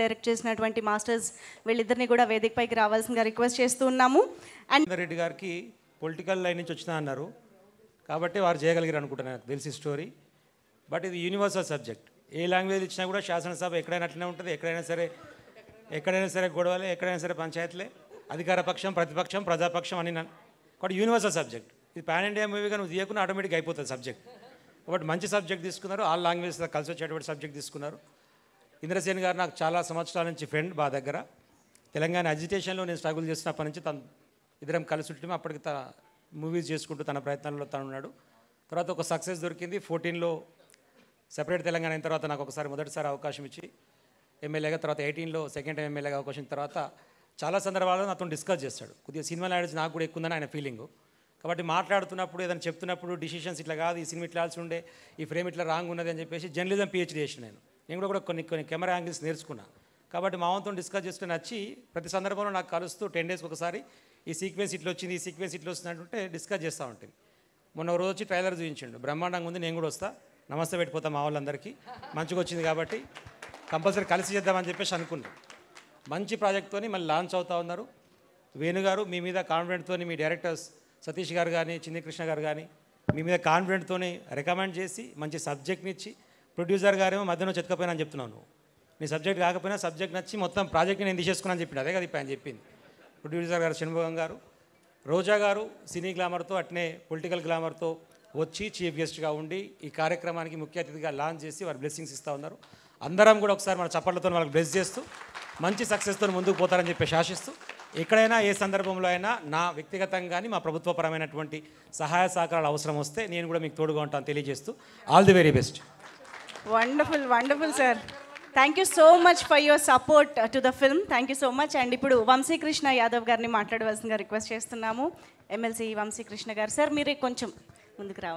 direct చేసినటువంటి masters వీళ్ళిద్దరిని కూడా వేదికపైకి రావాల్సిందిగా రిక్వెస్ట్ చేస్తూ ఉన్నాము అండ్ రెడ్డి గారికి పొలిటికల్ లైన్ నుంచి వచ్చినా అన్నారు కాబట్టి వారు చేయగలిగారు అనుకుంటున్నాను నాకు తెలిసి స్టోరీ బట్ ఇది యూనివర్సల్ సబ్జెక్ట్ ఏ లాంగ్వేజ్ ఇచ్చినా కూడా శాసనసభ ఎక్కడైనా అట్లనే ఉంటుంది ఎక్కడైనా సరే ఎక్కడైనా సరే గొడవలే ఎక్కడైనా సరే పంచాయతీలే అధికార పక్షం ప్రతిపక్షం ప్రజాపక్షం అని కాబట్టి యూనివర్సల్ సబ్జెక్ట్ ఇది పాన్ ఇండియా మూవీ కానీ తీయకుండా ఆటోమేటిక్గా అయిపోతుంది సబ్జెక్ట్ కాబట్టి మంచి సబ్జెక్ట్ తీసుకున్నారు ఆల్ లాంగ్వేజ్ కలిసి వచ్చేటువంటి సబ్జెక్ట్ తీసుకున్నారు ఇంద్రసేన్ గారు నాకు చాలా సంవత్సరాల నుంచి ఫ్రెండ్ మా దగ్గర తెలంగాణ అజిటేషన్లో నేను స్ట్రగుల్ చేసినప్పటి నుంచి తను ఇద్దరం కలిసి ఉంటే అప్పటికి తన మూవీస్ చేసుకుంటూ తన ప్రయత్నాల్లో తను ఉన్నాడు తర్వాత ఒక సక్సెస్ దొరికింది ఫోర్టీన్లో సెపరేట్ తెలంగాణ అయిన తర్వాత నాకు ఒకసారి మొదటిసారి అవకాశం ఇచ్చి ఎమ్మెల్యేగా తర్వాత ఎయిటీన్లో సెకండ్ టైం ఎమ్మెల్యేగా అవకాశం తర్వాత చాలా సందర్భాల్లో నాతో డిస్కస్ చేస్తాడు కొద్దిగా సినిమా నాలెడ్జ్ నాకు కూడా ఎక్కువ ఉందని ఆయన ఫీలింగు కాబట్టి మాట్లాడుతున్నప్పుడు ఏదైనా చెప్తున్నప్పుడు డిసిషన్స్ ఇట్లా కాదు ఈ సినిమా ఇట్లా ఉండే ఈ ఫ్రేమ్ ఇట్లా రాంగ్ ఉన్నది అని చెప్పేసి జర్నలిజం పిహెచ్డీ చేసిన నేను నేను కూడా కూడా కొన్ని కొన్ని కెమెరా యాంగిల్స్ నేర్చుకున్నాను కాబట్టి మా డిస్కస్ చేసుకుని వచ్చి ప్రతి సందర్భంలో నాకు కలుస్తూ టెన్ డేస్కి ఒకసారి ఈ సీక్వెన్స్ ఇట్లా వచ్చింది ఈ సీక్వెన్స్ ఇట్లా వస్తుంది అంటుంటే డిస్కస్ చేస్తూ ఉంటుంది మొన్న రోజు వచ్చి ట్రైలర్ చూపించండు బ్రహ్మాండంగా ఉంది నేను కూడా వస్తా నమస్తే పెట్టిపోతాం మా వాళ్ళందరికీ మంచిగా వచ్చింది కాబట్టి కంపల్సరీ కలిసి చేద్దామని చెప్పేసి అనుకున్నాం మంచి ప్రాజెక్ట్తో మళ్ళీ లాంచ్ అవుతా ఉన్నారు వేణుగారు మీ మీద కాన్ఫిడెంట్తో మీ డైరెక్టర్స్ సతీష్ గారు కానీ చిన్నకృష్ణ కృష్ణ గారు కానీ మీ మీద కాన్ఫిడెంట్తో రికమెండ్ చేసి మంచి సబ్జెక్ట్ని ఇచ్చి ప్రొడ్యూసర్ గారేమో మధ్యలో చెతకపోయినా అని చెప్తున్నాను నీ సబ్జెక్ట్ కాకపోయినా సబ్జెక్ట్ నచ్చి మొత్తం ప్రాజెక్ట్ని నేను తీసేసుకున్నాను చెప్పిన అదే కదా ఇప్పుడు ఆయన చెప్పింది ప్రొడ్యూసర్ గారు షణ్ముఖం గారు రోజా గారు సినీ గ్లామర్తో అట్నే పొలిటికల్ గ్లామర్తో వచ్చి చీఫ్ గెస్ట్గా ఉండి ఈ కార్యక్రమానికి ముఖ్య అతిథిగా లాంచ్ చేసి వారు బ్లెస్సింగ్స్ ఇస్తూ ఉన్నారు అందరం కూడా ఒకసారి మన చప్పట్లతో వాళ్ళకి బ్లెస్ చేస్తూ మంచి సక్సెస్తో ముందుకు పోతారని చెప్పి ఆశిస్తూ ఎక్కడైనా ఏ సందర్భంలో అయినా నా వ్యక్తిగతంగా కానీ మా ప్రభుత్వపరమైనటువంటి సహాయ సహకారాలు అవసరం వస్తే నేను కూడా మీకు తోడుగా ఉంటాను తెలియజేస్తూ all the very best wonderful wonderful sir thank you so much for your support to the film thank you so much and ఇప్పుడు వంశీకృష్ణ యాదవ్ గారిని మాట్లాడవలసిందిగా రిక్వెస్ట్ చేస్తున్నాము ఎమ్మెల్సీ వంశీకృష్ణ గారు సార్ మీరే కొంచెం ముందుకు రావాలి